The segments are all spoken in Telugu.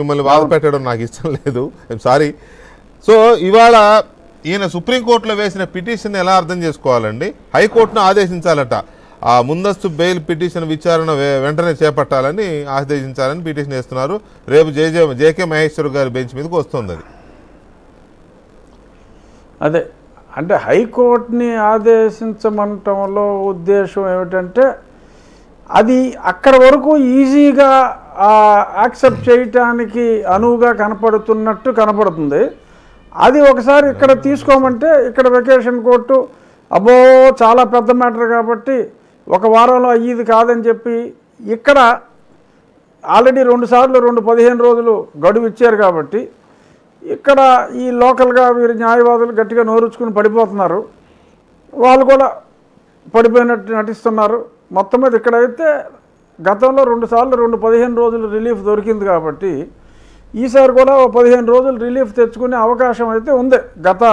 మిమ్మల్ని బాధ పెట్టడం నాకు ఇష్టం లేదు ఐఎమ్ సారీ సో ఇవాళ ఈయన సుప్రీంకోర్టులో వేసిన పిటిషన్ ఎలా అర్థం చేసుకోవాలండి హైకోర్టును ఆదేశించాలట ఆ ముందస్తు బెయిల్ పిటిషన్ విచారణ వెంటనే చేపట్టాలని ఆదేశించాలని పిటిషన్ వేస్తున్నారు రేపు జేజే జేకే మహేశ్వర్ గారి బెంచ్ మీదకి వస్తుంది అది అదే అంటే హైకోర్టుని ఆదేశించమంటంలో ఉద్దేశం ఏమిటంటే అది అక్కడ వరకు ఈజీగా యాక్సెప్ట్ చేయటానికి అనువుగా కనపడుతున్నట్టు కనపడుతుంది అది ఒకసారి ఇక్కడ తీసుకోమంటే ఇక్కడ వెకేషన్ కోర్టు అబ్బో చాలా పెద్ద మ్యాటర్ కాబట్టి ఒక వారంలో అయ్యేది కాదని చెప్పి ఇక్కడ ఆల్రెడీ రెండు సార్లు రెండు పదిహేను రోజులు గడువు ఇచ్చారు కాబట్టి ఇక్కడ ఈ లోకల్గా వీరు న్యాయవాదులు గట్టిగా నోరుచుకుని పడిపోతున్నారు వాళ్ళు కూడా పడిపోయినట్టు నటిస్తున్నారు మొత్తం మీద ఇక్కడైతే గతంలో రెండుసార్లు రెండు పదిహేను రోజులు రిలీఫ్ దొరికింది కాబట్టి ఈసారి కూడా ఓ పదిహేను రోజులు రిలీఫ్ తెచ్చుకునే అవకాశం అయితే ఉంది గత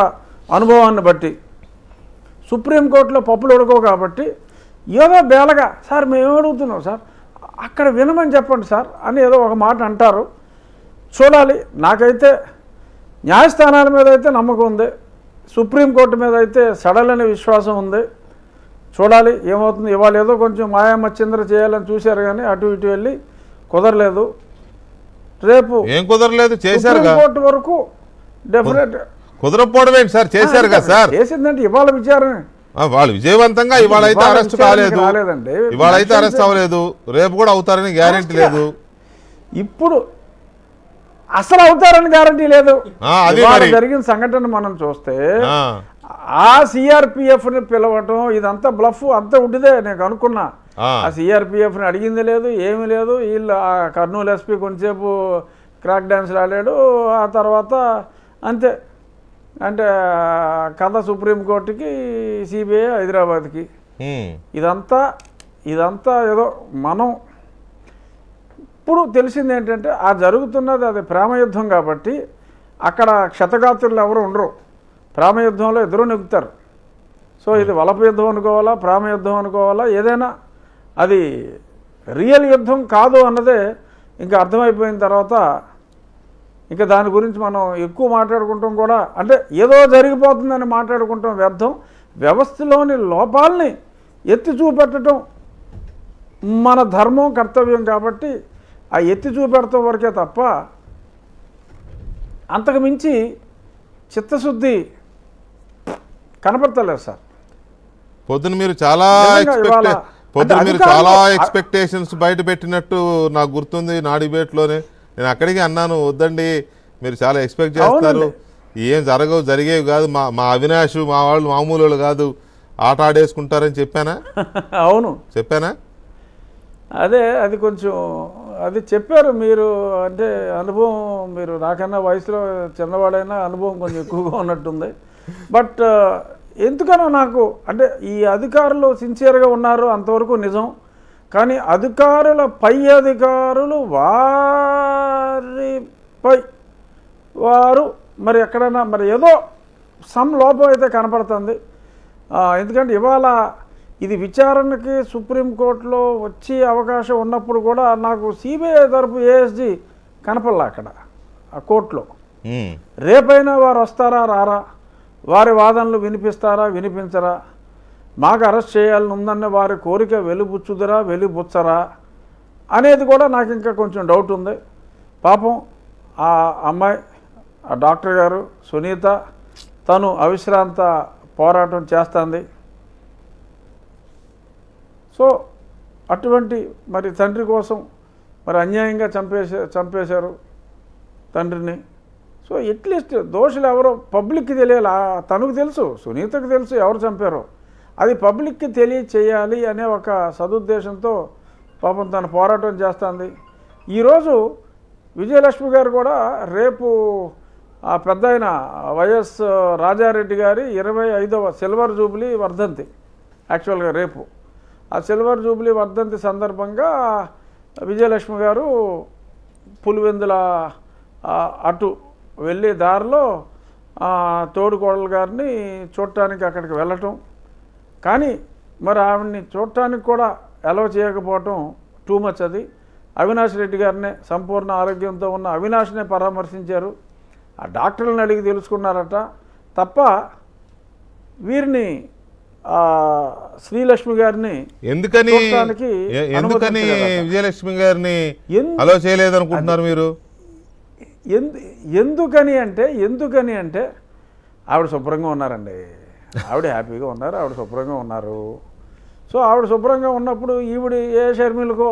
అనుభవాన్ని బట్టి సుప్రీంకోర్టులో పప్పులు ఉడకవు కాబట్టి ఏదో బేలగా సార్ మేము అడుగుతున్నాం సార్ అక్కడ వినమని చెప్పండి సార్ అని ఏదో ఒక మాట అంటారు చూడాలి నాకైతే న్యాయస్థానాల మీద అయితే నమ్మకం ఉంది సుప్రీంకోర్టు మీద అయితే సడలని విశ్వాసం ఉంది చూడాలి ఏమవుతుంది ఇవాళ ఏదో కొంచెం మాయా మచ్చింద్ర చేయాలని చూశారు కానీ అటు ఇటు వెళ్ళి కుదరలేదు రేపు ఏం కుదరలేదు చేశారు కోర్టు వరకు డెఫినెట్ కుదరకపోవడం ఏంటి సార్ చేశారు కదా సార్ చేసిందంటే ఇవాళ విచారణ వాళ్ళు విజయవంతంగా ఇవాళ అయితే అరెస్ట్ కాలేదు ఇవాళ అయితే అరెస్ట్ అవ్వలేదు రేపు కూడా అవుతారని గ్యారంటీ లేదు ఇప్పుడు అసలు అవుతారని గ్యారంటీ లేదు జరిగిన సంఘటన మనం చూస్తే ఆ ని పిలవటం ఇదంతా బ్లఫ్ అంతా ఉండిదే నేను అనుకున్నా ఆ సిఆర్పిఎఫ్ని అడిగింది లేదు ఏమీ లేదు వీళ్ళు ఆ కర్నూలు ఎస్పీ కొంచెంసేపు క్రాక్ డ్యాన్స్ రాలేడు ఆ తర్వాత అంతే అంటే కథ సుప్రీంకోర్టుకి సిబిఐ హైదరాబాద్కి ఇదంతా ఇదంతా ఏదో మనం ఇప్పుడు తెలిసింది ఏంటంటే ఆ జరుగుతున్నది అది ప్రేమయుద్ధం కాబట్టి అక్కడ క్షతగాత్రులు ఎవరు ఉండరు యుద్ధంలో ఇద్దరూ నెగ్గుతారు సో ఇది వలప యుద్ధం అనుకోవాలా యుద్ధం అనుకోవాలా ఏదైనా అది రియల్ యుద్ధం కాదు అన్నదే ఇంకా అర్థమైపోయిన తర్వాత ఇంకా దాని గురించి మనం ఎక్కువ మాట్లాడుకుంటాం కూడా అంటే ఏదో జరిగిపోతుందని మాట్లాడుకుంటాం వ్యర్థం వ్యవస్థలోని లోపాలని ఎత్తి చూపెట్టడం మన ధర్మం కర్తవ్యం కాబట్టి ఆ ఎత్తి చూపెడతాం వరకే తప్ప అంతకుమించి చిత్తశుద్ధి కనపడతలేదు సార్ పొద్దున మీరు చాలా పొద్దున మీరు చాలా ఎక్స్పెక్టేషన్స్ బయట పెట్టినట్టు నాకు గుర్తుంది నా డిబేట్లోనే నేను అక్కడికి అన్నాను వద్దండి మీరు చాలా ఎక్స్పెక్ట్ చేస్తారు ఏం జరగవు జరిగేవి కాదు మా మా అవినాష్ మా వాళ్ళు మామూలు వాళ్ళు కాదు ఆట ఆడేసుకుంటారని చెప్పానా అవును చెప్పానా అదే అది కొంచెం అది చెప్పారు మీరు అంటే అనుభవం మీరు నాకన్నా వయసులో చిన్నవాడైనా అనుభవం కొంచెం ఎక్కువగా ఉన్నట్టుంది బట్ ఎందుకనో నాకు అంటే ఈ అధికారులు సిన్సియర్గా ఉన్నారు అంతవరకు నిజం కానీ అధికారుల పై అధికారులు వారిపై వారు మరి ఎక్కడైనా మరి ఏదో సమ్ లోపం అయితే కనపడుతుంది ఎందుకంటే ఇవాళ ఇది విచారణకి సుప్రీంకోర్టులో వచ్చే అవకాశం ఉన్నప్పుడు కూడా నాకు సిబిఐ తరపు ఏఎస్జీ కనపడలే అక్కడ ఆ కోర్టులో రేపైనా వారు వస్తారా రారా వారి వాదనలు వినిపిస్తారా వినిపించరా మాకు అరెస్ట్ చేయాలని ఉందన్న వారి కోరిక వెలుబుచ్చుదరా వెలుబుచ్చరా అనేది కూడా నాకు ఇంకా కొంచెం డౌట్ ఉంది పాపం ఆ అమ్మాయి ఆ డాక్టర్ గారు సునీత తను అవిశ్రాంత పోరాటం చేస్తుంది సో అటువంటి మరి తండ్రి కోసం మరి అన్యాయంగా చంపేసే చంపేశారు తండ్రిని సో ఎట్లీస్ట్ దోషులు ఎవరో పబ్లిక్కి తెలియాలి తనకు తెలుసు సునీతకు తెలుసు ఎవరు చంపారో అది పబ్లిక్కి తెలియచేయాలి అనే ఒక సదుద్దేశంతో పాపం తను పోరాటం చేస్తుంది ఈరోజు విజయలక్ష్మి గారు కూడా రేపు ఆ పెద్ద ఆయన వైఎస్ రాజారెడ్డి గారి ఇరవై ఐదవ సిల్వర్ జూబ్లీ వర్ధంతి యాక్చువల్గా రేపు ఆ సిల్వర్ జూబ్లీ వర్ధంతి సందర్భంగా విజయలక్ష్మి గారు పులివెందుల అటు వెళ్ళే దారిలో తోడుకోడలు గారిని చూడటానికి అక్కడికి వెళ్ళటం కానీ మరి ఆవిడని చూడటానికి కూడా ఎలవ చేయకపోవటం టూ మచ్ అది అవినాష్ రెడ్డి గారినే సంపూర్ణ ఆరోగ్యంతో ఉన్న అవినాష్నే పరామర్శించారు ఆ డాక్టర్లను అడిగి తెలుసుకున్నారట తప్ప వీరిని శ్రీలక్ష్మి గారిని ఎందుకని ఎందుకని విజయలక్ష్మి గారిని అలో చేయలేదనుకుంటున్నారు మీరు ఎందు ఎందుకని అంటే ఎందుకని అంటే ఆవిడ శుభ్రంగా ఉన్నారండి ఆవిడ హ్యాపీగా ఉన్నారు ఆవిడ శుభ్రంగా ఉన్నారు సో ఆవిడ శుభ్రంగా ఉన్నప్పుడు ఈవిడ ఏ షర్మిలకో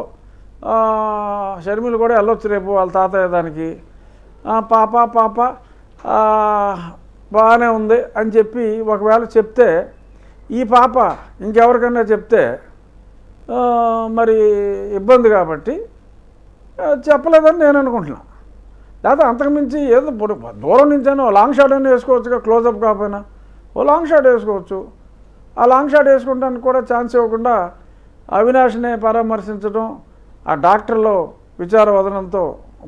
షర్మిలు కూడా వెళ్ళొచ్చు రేపు వాళ్ళ తాతయ్య దానికి పాప పాప బాగానే ఉంది అని చెప్పి ఒకవేళ చెప్తే ఈ పాప ఇంకెవరికన్నా చెప్తే మరి ఇబ్బంది కాబట్టి చెప్పలేదని నేను అనుకుంటున్నాను లేదా అంతకుమించి ఏదో ఇప్పుడు దూరం నుంచైనా లాంగ్ షాట్ అయినా వేసుకోవచ్చుగా క్లోజప్ కాకపోయినా ఓ లాంగ్ షాట్ వేసుకోవచ్చు ఆ లాంగ్ షాట్ వేసుకుంటానికి కూడా ఛాన్స్ ఇవ్వకుండా అవినాష్ని పరామర్శించడం ఆ డాక్టర్లో విచార వదనంతో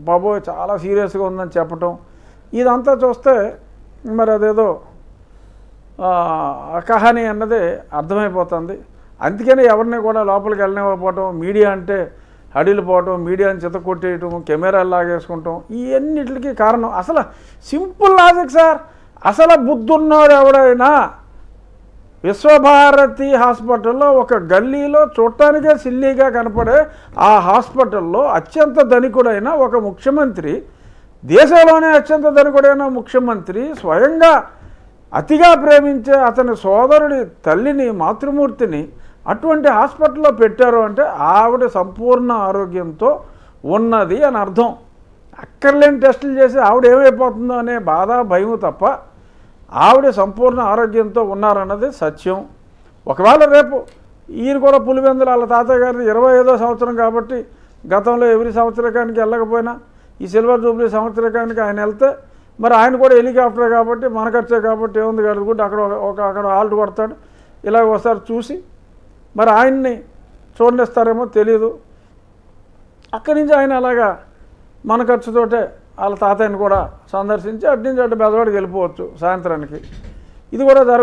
బాబోయ్ చాలా సీరియస్గా ఉందని చెప్పటం ఇదంతా చూస్తే మరి అదేదో కహాని అన్నది అర్థమైపోతుంది అందుకని ఎవరిని కూడా లోపలికి వెళ్ళనివ్వకపోవటం మీడియా అంటే అడీలు పోవటం మీడియాని కొట్టేయటం కెమెరాలు లాగేసుకుంటాం ఇవన్నిటికి కారణం అసలు సింపుల్ లాజిక్ సార్ అసలు బుద్ధున్నారు ఎవడైనా విశ్వభారతి హాస్పిటల్లో ఒక గల్లీలో చూడటానికే సిల్లీగా కనపడే ఆ హాస్పిటల్లో అత్యంత ధనికుడైన ఒక ముఖ్యమంత్రి దేశంలోనే అత్యంత ధనికుడైన ముఖ్యమంత్రి స్వయంగా అతిగా ప్రేమించే అతని సోదరుడి తల్లిని మాతృమూర్తిని అటువంటి హాస్పిటల్లో పెట్టారు అంటే ఆవిడ సంపూర్ణ ఆరోగ్యంతో ఉన్నది అని అర్థం అక్కర్లేని టెస్టులు చేసి ఆవిడ ఏమైపోతుందో అనే బాధ భయం తప్ప ఆవిడ సంపూర్ణ ఆరోగ్యంతో ఉన్నారన్నది సత్యం ఒకవేళ రేపు ఈయన కూడా పులివెందులు వాళ్ళ తాతయ్య గారిది ఇరవై ఐదో సంవత్సరం కాబట్టి గతంలో ఎవరి సంవత్సరకానికి వెళ్ళకపోయినా ఈ సిల్వర్ జూబ్లీ సంవత్సరకానికి ఆయన వెళ్తే మరి ఆయన కూడా హెలికాప్టర్ కాబట్టి మన ఖర్చే కాబట్టి ఏముంది కడుగుంటే అక్కడ ఒక అక్కడ ఆల్ట్ కొడతాడు ఇలాగ ఒకసారి చూసి మరి ఆయన్ని చూడనిస్తారేమో తెలియదు అక్కడి నుంచి ఆయన అలాగా మన ఖర్చుతోటే వాళ్ళ తాతయ్యని కూడా సందర్శించి అటు నుంచి అటు బెదవాడికి వెళ్ళిపోవచ్చు సాయంత్రానికి ఇది కూడా జరుగు